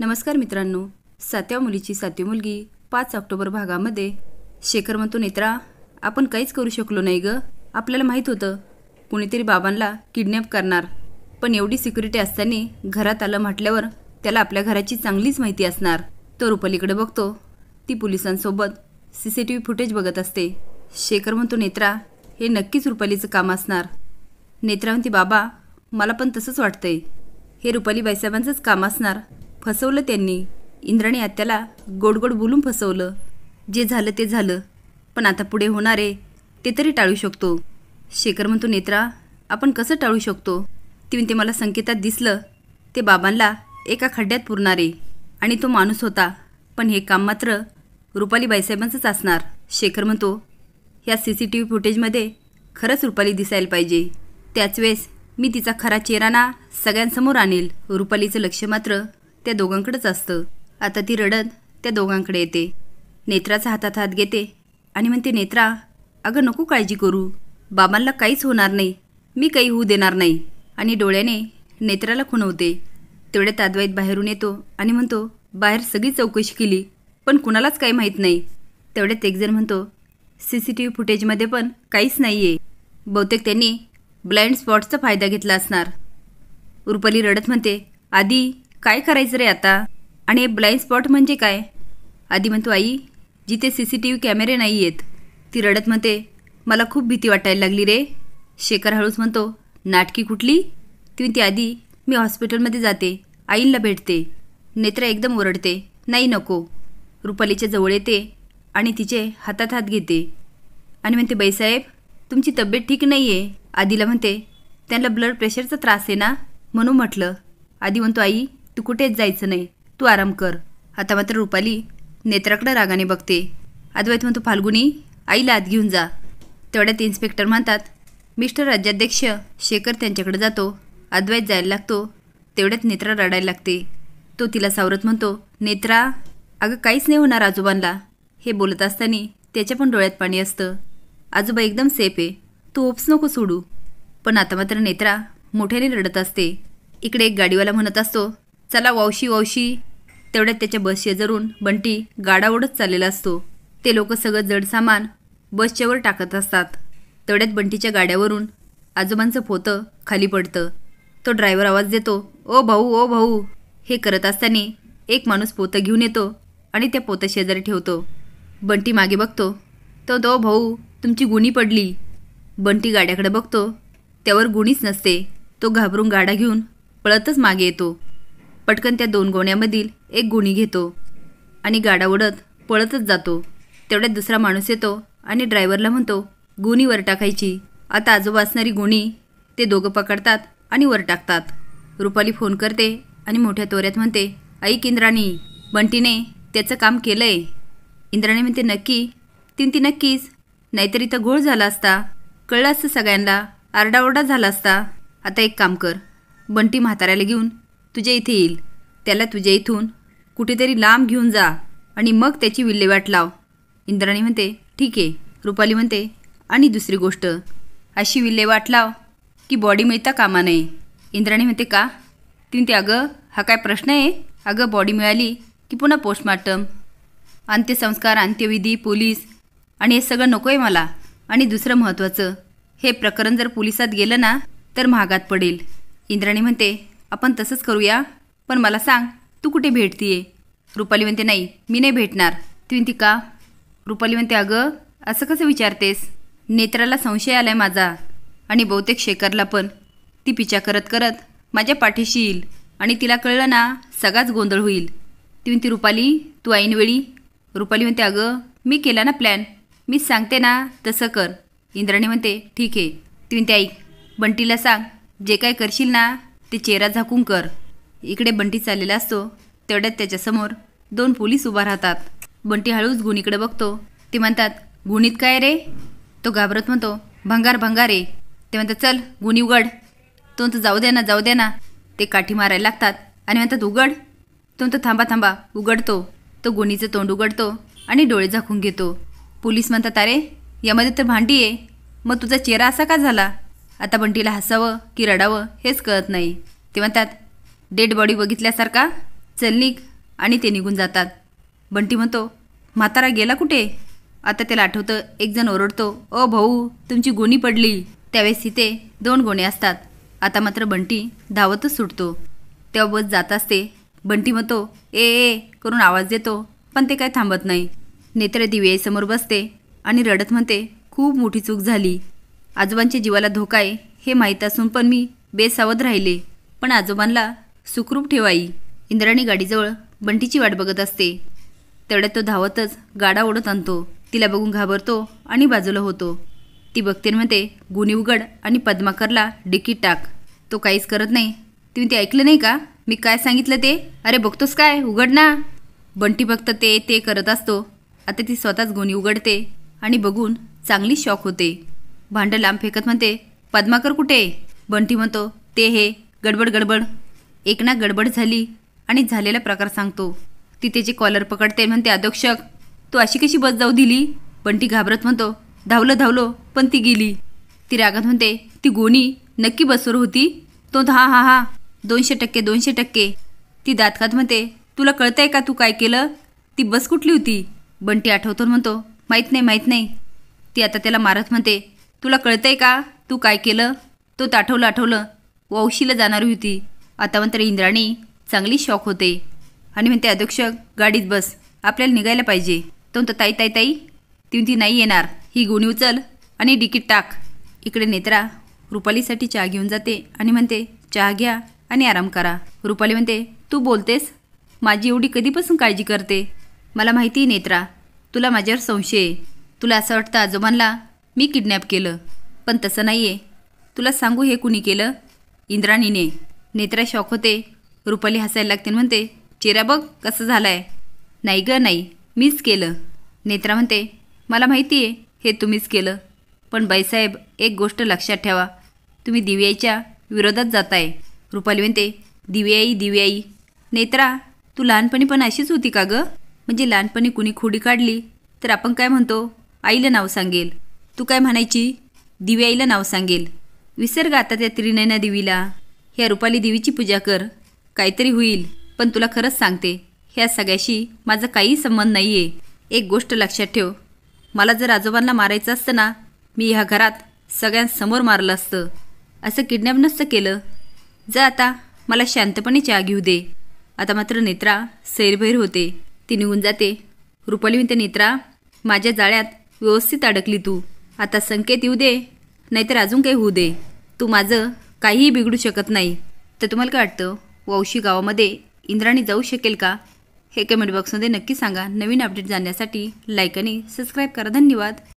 नमस्कार मित्रांनो सातव्या मुलीची सातवी मुलगी पाच ऑक्टोबर भागामध्ये शेखर म्हणतो नेत्रा आपण काहीच करू शकलो नाही ग आपल्याला माहीत होतं कुणीतरी बाबांना किडनॅप करणार पण एवढी सिक्युरिटी असताना घरात आलं म्हटल्यावर त्याला आपल्या घराची चांगलीच माहिती असणार तो रुपालीकडे बघतो ती पोलिसांसोबत C C T V footage बघत असते शेखर म्हणतो नेत्रा हे नक्कीच रुपालीचं काम असणार नेत्रावंती बाबा मला पण तसंच वाटतंय हे रुपाली बाईसाहेबांचंच काम असणार फसवलं त्यांनी इंद्राने आत्याला गोडगोड बोलून फसवलं जे झालं ते झालं पण आता पुढे होणारे ते तरी टाळू शकतो शेखर म्हणतो नेत्रा आपण कसं टाळू शकतो तिने ते मला संकेतात दिसलं ते बाबांना एका खड्ड्यात पुरणारे आणि तो माणूस होता पण हे काम मात्र रुपाली बाईसाहेबांचंच असणार शेखर म्हणतो ह्या सी सी टी व्ही फुटेजमध्ये खरंच रुपाली दिसायला पाहिजे त्याच वेळेस मी तिचा खरा चेहरा ना सगळ्यांसमोर आणेल रुपालीचं लक्ष मात्र त्या दोघांकडंच असतं आता ती रडत त्या दोघांकडे येते नेत्राचा हातात हात घेते आणि म्हणते नेत्रा अगं नको काळजी करू बाबांना काहीच होणार नाही मी काही होऊ देणार नाही आणि डोळ्याने नेत्राला खुणवते तेवढ्या तादवाईत बाहेरून येतो आणि म्हणतो बाहेर सगळी चौकशी केली पण कुणालाच काही माहीत नाही तेवढ्यात एकजण म्हणतो सी सी टी व्ही फुटेजमध्ये पण काहीच नाही आहे बहुतेक त्यांनी ब्लाइंड स्पॉटचा फायदा घेतला असणार रुपाली रडत म्हणते आधी काय करायचं रे आता आणि हे ब्लाईंड स्पॉट म्हणजे काय आधी म्हणतो आई जिथे सी सी टी व्ही कॅमेरे नाही आहेत ती रडत म्हणते मला खूप भीती वाटायला लागली रे शेखर हळूच म्हणतो नाटकी कुठली ती म्हणते आधी मी हॉस्पिटलमध्ये जाते आईला भेटते नेत्रा एकदम ओरडते नाही नको रुपालीच्या जवळ येते आणि तिचे हातात हात घेते आणि म्हणते बाईसाहेब तुमची तब्येत ठीक नाही आहे आधीला म्हणते त्यांना ब्लड प्रेशरचा त्रास आहे ना म्हणून म्हटलं आधी म्हणतो आई तू कुठेच जायचं नाही तू आराम कर आता मात्र रुपाली नेत्राकडं रागाने बघते अद्वैत म्हणतो फाल्गुनी आईला आत घेऊन जा तेवढ्यात इन्स्पेक्टर म्हणतात मिस्टर राज्याध्यक्ष शेखर त्यांच्याकडे जातो अद्वैत जायला लागतो तेवढ्यात नेत्रा रडायला लागते तो तिला सावरत म्हणतो नेत्रा अगं काहीच नाही होणार आजोबांना हे बोलत असताना त्याच्या पण डोळ्यात पाणी असतं आजोबा एकदम सेफ आहे तू ओप्स नको सोडू पण आता मात्र नेत्रा मोठ्याने रडत असते इकडे एक गाडीवाला म्हणत असतो चला वावशी वावशी तेवढ्यात त्याच्या बस शेजारून बंटी गाडा चाललेला असतो ते लोक सगळं जड सामान बसच्यावर टाकत असतात तेवढ्यात बंटीच्या गाड्यावरून आजोबांचं पोतं खाली पडतं तो ड्रायव्हर आवाज देतो ओ भाऊ ओ भाऊ हे करत असताना एक माणूस पोतं घेऊन येतो आणि त्या पोतं शेजारी ठेवतो बंटी मागे बघतो तो दो भाऊ तुमची गुणी पडली बंटी गाड्याकडे बघतो त्यावर गुणीच नसते तो घाबरून गाडा घेऊन पळतच मागे येतो पटकन त्या दोन गोण्यामधील एक गुणी घेतो आणि गाडा उडत पळतच जातो तेवढ्यात दुसरा माणूस येतो आणि ड्रायव्हरला म्हणतो गुणी वर टाकायची आता आजोबा असणारी गुणी ते दोघं पकडतात आणि वर टाकतात रुपाली फोन करते आणि मोठ्या तोऱ्यात म्हणते ऐक इंद्राणी बंटीने त्याचं काम केलं आहे इंद्राणी म्हणते नक्की तीन ती नक्कीच नाहीतर इथं घोळ झाला असता कळलं असतं सगळ्यांना आरडाओरडा झाला असता आता एक काम कर बंटी म्हाताऱ्याला घेऊन तुझ्या इथे येईल त्याला तुझ्या इथून कुठेतरी लांब घेऊन जा आणि मग त्याची विल्हेवाट लाव इंद्राणी म्हणते ठीक आहे रुपाली म्हणते आणि दुसरी गोष्ट अशी विल्हेवाट लाव की बॉडी मिळता कामा नये इंद्राणी म्हणते का ती म्हणते अगं हा काय प्रश्न आहे अगं बॉडी मिळाली की पुन्हा पोस्टमार्टम अंत्यसंस्कार अंत्यविधी पोलीस आणि हे सगळं नको आहे मला आणि दुसरं महत्त्वाचं हे प्रकरण जर पोलिसात गेलं ना तर महागात पडेल इंद्राणी म्हणते आपण तसंच करूया पण मला सांग तू कुठे भेटतीये रुपाली म्हणते नाही मी नाही भेटणार ती म्हणते का रुपाली म्हणते अगं असं कसं विचारतेस नेत्राला संशय आला आहे माझा आणि बहुतेक शेखरला पण ती पिछा करत करत माझ्या पाठीशी येईल आणि तिला कळलं ना सगळाच गोंधळ होईल ती म्हणते रुपाली तू ऐनवेळी रुपाली म्हणते अगं मी केला ना प्लॅन मी सांगते ना तसं कर इंद्राणी म्हणते ठीक आहे ती म्हणते ऐक बंटीला सांग जे काय करशील ना ते चेहरा झाकून कर इकडे बंटी चाललेला असतो तेवढ्यात त्याच्यासमोर दोन पोलीस उभा राहतात बंटी हळूच गुणीकडे बघतो ते म्हणतात गुणीत काय रे तो घाबरत म्हणतो भंगार भंगार रे ते म्हणतात चल गुणी उघड तो म्हणतो जाऊ द्या ना जाऊ द्या ना ते काठी मारायला लागतात आणि म्हणतात उघड तो तर थांबा थांबा उघडतो तो गुणीचं तोंड उघडतो आणि डोळे झाकून घेतो पोलीस म्हणतात अरे यामध्ये तर भांडी आहे मग तुझा चेहरा असा का झाला आता बंटीला हसावं की रडावं हेच कळत नाही तेव्हा म्हणतात डेड बॉडी बघितल्यासारखा चल आणि ते निघून जातात बंटी म्हणतो म्हातारा गेला कुठे आता त्याला आठवतं जण ओरडतो अ भाऊ तुमची गोणी पडली त्यावेळेस तिथे दोन गोणे असतात आता मात्र बंटी धावतच सुटतो तेव्हा बस जात असते बंटी म्हणतो ए ए करून आवाज देतो पण ते काय थांबत नाही नेत्र दिव्यासमोर बसते आणि रडत म्हणते खूप मोठी चूक झाली आजोबांच्या जीवाला धोका आहे हे माहीत असून पण मी बेसावध राहिले पण आजोबांना सुखरूप ठेवाई इंद्राणी गाडीजवळ बंटीची वाट बघत असते तेवढ्यात तो धावतच गाडा ओढत आणतो तिला बघून घाबरतो आणि बाजूला होतो ती बघते म्हणते गुन्हे उघड आणि पद्माकरला डिकीट टाक तो काहीच करत नाही तुम्ही ते ऐकलं नाही का मी काय सांगितलं ते अरे बघतोस काय उघड ना बंटी बघतं ते ते करत असतो आता ती स्वतःच गुणी उघडते आणि बघून चांगली शॉक होते भांडं लांब फेकत म्हणते पद्माकर कुठे बंटी म्हणतो ते हे गडबड गडबड एकना गडबड झाली आणि झालेला प्रकार सांगतो ती त्याचे कॉलर पकडते म्हणते अधक्षक तू अशी कशी बस जाऊ दिली बंटी घाबरत म्हणतो धावलं धावलो पण ती गेली ती रागात म्हणते ती गोणी नक्की बसवर होती तो हा हा हा दोनशे टक्के दोनशे टक्के ती दातखात म्हणते तुला कळतंय का तू काय केलं ती बस कुठली होती बंटी आठवतो म्हणतो माहीत नाही माहीत नाही ती आता त्याला मारत म्हणते तुला कळतंय का तू काय केलं तो ताठवलं आठवलं वौशीला जाणारी होती आता मात्र इंद्राणी चांगली शॉक होते आणि म्हणते अध्यक्ष गाडीत बस आपल्याला निघायला पाहिजे तो म्हणतो ताई ताई ताई ती नाही येणार ही गुणी उचल आणि डिकीट टाक इकडे नेत्रा रुपालीसाठी चहा घेऊन जाते आणि म्हणते चहा घ्या आणि आराम करा रुपाली म्हणते तू बोलतेस माझी एवढी कधीपासून काळजी करते मला माहिती नेत्रा तुला माझ्यावर संशय आहे तुला असं वाटतं आजोबांना मी किडनॅप केलं पण तसं नाही आहे तुला सांगू हे कुणी केलं इंद्राणीने नेत्रा शॉक होते रुपाली हसायला लागते म्हणते चेहरा बघ कसं झालं आहे नाही ग नाही मीच केलं नेत्रा म्हणते मला माहिती आहे हे तुम्हीच केलं पण बाईसाहेब एक गोष्ट लक्षात ठेवा तुम्ही दिव्याईच्या विरोधात जाताय रुपाली म्हणते दिव्याई दिव्याई नेत्रा तू लहानपणी पण अशीच होती का गं म्हणजे लहानपणी कुणी खोडी काढली तर आपण काय म्हणतो आईला नाव सांगेल तू काय म्हणायची दिव्या आईला नाव सांगेल विसर्ग आता त्या त्रिनयना देवीला ह्या रुपाली देवीची पूजा कर काहीतरी होईल पण तुला खरंच सांगते ह्या सगळ्याशी माझा काहीही संबंध नाही आहे एक गोष्ट लक्षात ठेव मला जर आजोबांना मारायचं असतं ना मी ह्या घरात सगळ्यांसमोर मारलं असतं असं किडनॅप नसतं केलं जा आता मला शांतपणे चहा घेऊ दे आता मात्र नेत्रा सैरभैर होते ती निघून जाते रुपाली म्हणते नेत्रा माझ्या जाळ्यात व्यवस्थित अडकली तू आता संकेत येऊ दे नाहीतर अजून काही होऊ दे तू माझं काहीही बिघडू शकत नाही तर तुम्हाला काय वाटतं वावशी गावामध्ये इंद्राणी जाऊ शकेल का हे कमेंट बॉक्समध्ये नक्की सांगा नवीन अपडेट जाणण्यासाठी लाईक आणि सबस्क्राईब करा धन्यवाद